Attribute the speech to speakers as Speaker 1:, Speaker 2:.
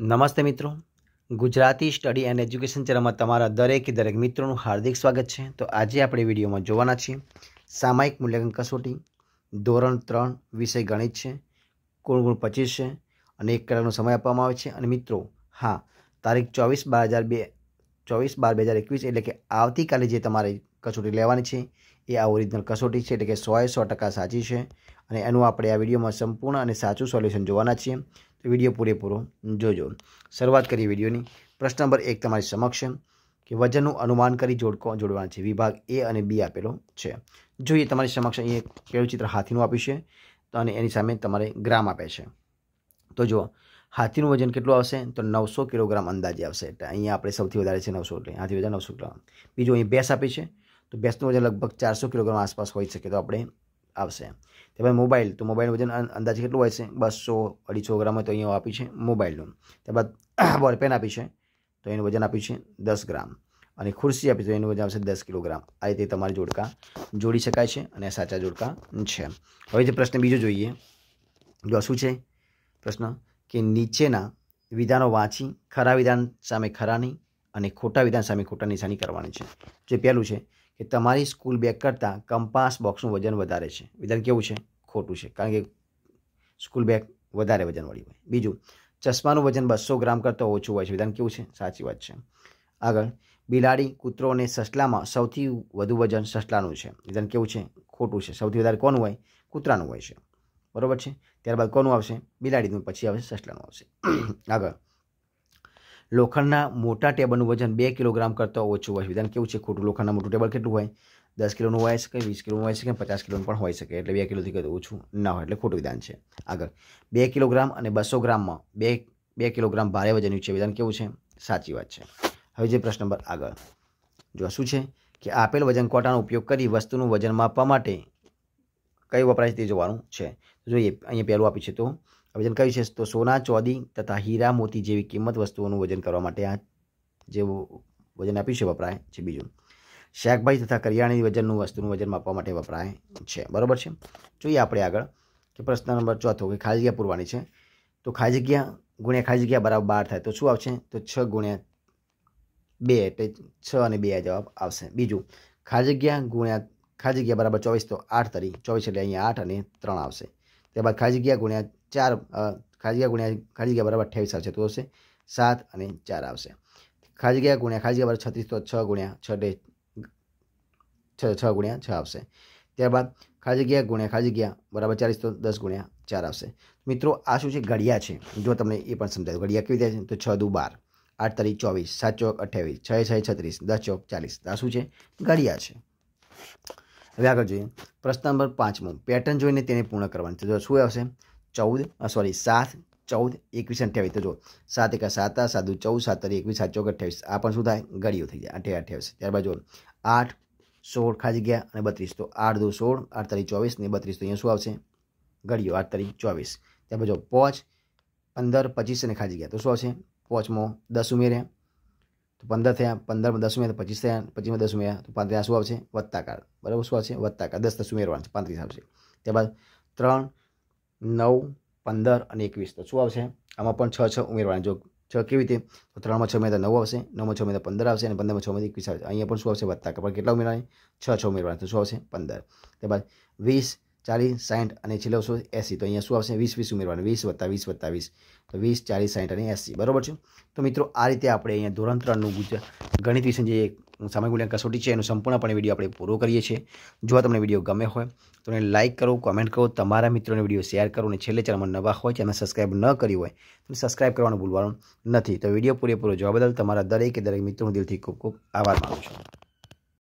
Speaker 1: નમસ્તે મિત્રો Gujarati study and education ચેનલમાં તમારા દરેક દરેક મિત્રોનું હાર્દિક સ્વાગત છે તો આજે આપણે વિડીયોમાં જોવાના છીએ સામાયિક મૂલ્યાંકન કસોટી ધોરણ ત્રણ વિષય ગણિત છે કુલ ગુણ પચીસ છે અને એક કલાકનો સમય આપવામાં આવે છે અને મિત્રો હા તારીખ ચોવીસ બાર હજાર બે ચોવીસ બાર બે હજાર એકવીસ એટલે કે આવતીકાલે જે તમારે કસોટી લેવાની છે એ આ ઓરિજિનલ કસોટી છે એટલે કે સોએ સો ટકા સાચી છે અને એનું આપણે આ વિડીયોમાં સંપૂર્ણ અને સાચું સોલ્યુશન જોવાના છીએ તો વિડીયો પૂરેપૂરો જોજો શરૂઆત કરીએ વિડીયોની પ્રશ્ન નંબર એક તમારી સમક્ષ કે વજનનું અનુમાન કરી જોડકો જોડવાના છે વિભાગ એ અને બી આપેલો છે જોઈએ તમારી સમક્ષ અહીંયા કેળું ચિત્ર હાથીનું આપ્યું છે તો અને એની સામે તમારે ગ્રામ આપે છે તો જુઓ હાથીનું વજન કેટલું આવશે તો નવસો કિલોગ્રામ અંદાજે આવશે એટલે અહીંયા આપણે સૌથી વધારે છે નવસો એટલે હાથી વજન નવસો કિલોગ્રામ બીજું અહીં ભેંસ આપી છે તો ભેંસનું વજન લગભગ ચારસો કિલોગ્રામ આસપાસ હોઈ શકે તો આપણે આવશે ત્યારબાદ મોબાઈલ તો મોબાઈલનું વજન અંદાજે કેટલું હોય છે બસો અઢીસો ગ્રામ હોય તો અહીંયા આપી છે મોબાઈલનું ત્યારબાદ બોલપેન આપી છે તો એનું વજન આપ્યું છે દસ ગ્રામ અને ખુરશી આપી તો એનું વજન આવશે દસ કિલોગ્રામ આ રીતે તમારે જોડકા જોડી શકાય છે અને સાચા જોડકા છે હવે જે પ્રશ્ન બીજો જોઈએ જો શું છે પ્રશ્ન કે નીચેના વિધાનો વાંચી ખરા વિધાન સામે ખરાની અને ખોટા વિધાન સામે ખોટા નિશાની કરવાની છે જે પહેલું છે કે તમારી સ્કૂલ બેગ કરતાં કંપાસ બોક્સનું વજન વધારે છે વિધાન કેવું છે ખોટું છે કારણ કે સ્કૂલ બેગ વધારે વજનવાળી હોય બીજું ચશ્માનું વજન બસો ગ્રામ કરતાં ઓછું હોય છે વિધાન કેવું છે સાચી વાત છે આગળ બિલાડી કૂતરો અને સસલામાં સૌથી વધુ વજન સસલાનું છે વિધાન કેવું છે ખોટું છે સૌથી વધારે કોનું હોય કૂતરાનું હોય છે બરાબર છે ત્યારબાદ કોનું આવશે બિલાડીનું પછી આવશે સસલાનું આવશે આગળ લોખંડના મોટા ટેબલનું વજન બે કિલોગ્રામ કરતાં ઓછું હોય વિધાન કેવું છે ખોટું લોખંડના મોટું ટેબલ કેટલું હોય દસ કિલોનું હોય શકે વીસ કિલોનું હોય શકે પચાસ કિલોનું પણ હોઈ શકે એટલે બે કિલોથી કરતાં ઓછું ના હોય એટલે ખોટું વિધાન છે આગળ બે કિલોગ્રામ અને બસો ગ્રામમાં બે બે કિલોગ્રામ ભારે વજનનું છે વિધાન કેવું છે સાચી વાત છે હવે જે પ્રશ્ન નંબર આગળ જો શું છે કે આપેલ વજન કોટાનો ઉપયોગ કરી વસ્તુનું વજન માપવા માટે કયું વપરાય છે તે જોવાનું છે જોઈએ અહીંયા પહેલું આપ્યું છે તો વજન કયું છે તો સોના ચોદી તથા હીરા મોતી જેવી કિંમત વસ્તુઓનું વજન કરવા માટે આ જે વજન આપ્યું છે વપરાય છે બીજું શાકભાજી તથા કરિયાણાની વજનનું વસ્તુનું વજન માપવા માટે વપરાય છે બરાબર છે જોઈએ આપણે આગળ કે પ્રશ્ન નંબર ચોથો કે ખાલી જગ્યા પૂરવાની છે તો ખાલી જગ્યા ગુણ્યા ખાલી જગ્યા બરાબર બહાર થાય તો શું આવશે તો છ ગુણ્યા બે એટલે છ અને બે જવાબ આવશે બીજું ખાલી જગ્યા ગુણ્યા ખાલી જગ્યા બરાબર ચોવીસ તો આઠ તરી ચોવીસ એટલે અહીંયા આઠ અને ત્રણ આવશે ત્યારબાદ ખાલી જગ્યા ગુણ્યા ચાર ખાલી ગુણ્યા ખાલી જગ્યા બરાબર અઠ્યાવીસ આવશે તો આવશે સાત અને ચાર આવશે ખાલી ગુણ્યા ખાલી બરાબર છત્રીસ તો છ ગુણ્યા છ ડે છ છ ગુણ્યા છ આવશે ત્યારબાદ ખાલી જગ્યા ગુણ્યા ખાલી ગયા બરાબર ચાલીસ તો દસ ગુણ્યા ચાર આવશે મિત્રો આ શું છે ઘડિયા છે જો તમને એ પણ સમજાયું ઘડિયા કેવી રીતે છે તો છ દુ બાર આઠ તારીખ ચોવીસ સાત ચોક અઠ્યાવીસ છ છ છત્રીસ દસ ચોક ચાલીસ આ શું છે ઘડિયા છે હવે આગળ જોઈએ પ્રશ્ન નંબર પાંચમો પેટર્ન જોઈને તેને પૂર્ણ કરવાની તો શું આવશે ચૌદ સોરી સાત ચૌદ એકવીસ અઠ્યાવીસ તો જો સાત એકા સાતા સાદું ચૌદ તરી એકવીસ સાત ચોક અઠ્યાવીસ આ પણ શું થાય ગળીઓ થઈ જાય અઠ્યા અઠ્યાવીસ ત્યારબાદ જો આઠ સોળ ખાલી ગયા અને બત્રીસ તો આઠ દો સોળ આઠ તારીખ ચોવીસ ને બત્રીસ તો અહીંયા શું આવશે ગળીઓ આઠ તારીખ ચોવીસ ત્યારબાદ જો પોચ પંદર પચીસ અને ખાલી ગયા તો શું આવશે પોચમાં દસ ઉમેર્યા તો પંદર થયા પંદરમાં દસ ઉમેર્યા પચીસ થયા પચીસમાં દસ ઉમેર્યા તો પાંત્રીસ શું આવશે વત્તાકાર બરાબર શું આવશે વત્તાકાર દસ દસ ઉમેરવાનું છે પાંત્રીસ આવશે ત્યારબાદ ત્રણ નવ પંદર અને એકવીસ તો શું આવશે આમાં પણ છ છ ઉમેરવાના જો છ કેવી રીતે ત્રણમાં છ મહિના નવ આવશે નવમાં છ મહિના પંદર આવશે અને પંદરમાં છ મહિના એકવીસ આવશે અહીંયા પણ શું આવશે વધતા પણ કેટલા ઉમેરવાના છ છ ઉમેરવાના તો શું આવશે પંદર ત્યારબાદ વીસ ચાલીસ સાઠ અને છેલ્લો શું એસી તો અહીંયા શું આવશે વીસ વીસ ઉમેરવાનું વીસ વત્તા વીસ વત્તા વીસ તો વીસ ચાલીસ સાઠ અને એસી બરાબર છે તો મિત્રો આ રીતે આપણે અહીંયા ધોરણ ત્રણનું ગણિત વિશે જે સામાયિક મૂલ્યાંકન કસોટી છે એનું સંપૂર્ણપણે વિડીયો આપણે પૂરો કરીએ છીએ જો તમને વિડીયો ગમે હોય તો એને લાઇક કરો કોમેન્ટ કરો તમારા મિત્રોને વિડીયો શેર કરો અને છેલ્લે ચેનલમાં નવા હોય ચેનલ સબસ્ક્રાઇબ ન કરી હોય તો સબસ્ક્રાઇબ કરવાનું ભૂલવાનું નથી તો વિડીયો પૂરેપૂરો જોવા બદલ તમારા દરેકે દરેક મિત્રોનું દિલથી ખૂબ ખૂબ આભાર માનું છું